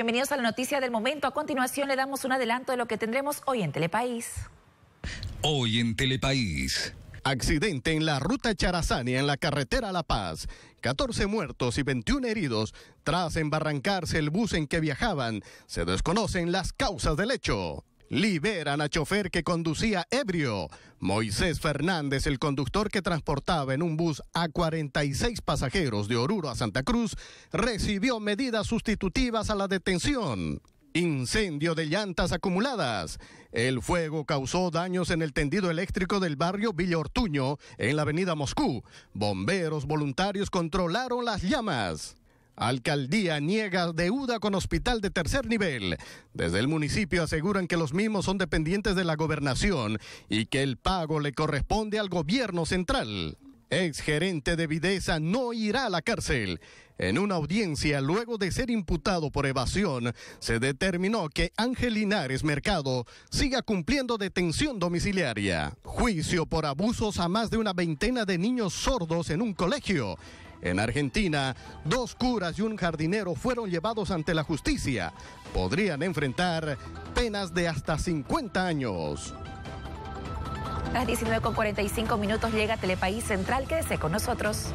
Bienvenidos a la noticia del momento. A continuación le damos un adelanto de lo que tendremos hoy en Telepaís. Hoy en Telepaís. Accidente en la ruta Charazania en la carretera La Paz. 14 muertos y 21 heridos tras embarrancarse el bus en que viajaban. Se desconocen las causas del hecho. Liberan a chofer que conducía ebrio. Moisés Fernández, el conductor que transportaba en un bus a 46 pasajeros de Oruro a Santa Cruz, recibió medidas sustitutivas a la detención. Incendio de llantas acumuladas. El fuego causó daños en el tendido eléctrico del barrio Villa Ortuño, en la avenida Moscú. Bomberos voluntarios controlaron las llamas. Alcaldía niega deuda con hospital de tercer nivel. Desde el municipio aseguran que los mismos son dependientes de la gobernación y que el pago le corresponde al gobierno central. Ex gerente de Videsa no irá a la cárcel. En una audiencia, luego de ser imputado por evasión, se determinó que Ángel Linares Mercado siga cumpliendo detención domiciliaria. Juicio por abusos a más de una veintena de niños sordos en un colegio. En Argentina, dos curas y un jardinero fueron llevados ante la justicia. Podrían enfrentar penas de hasta 50 años. A las 19.45 minutos llega Telepaís Central. Quédese con nosotros.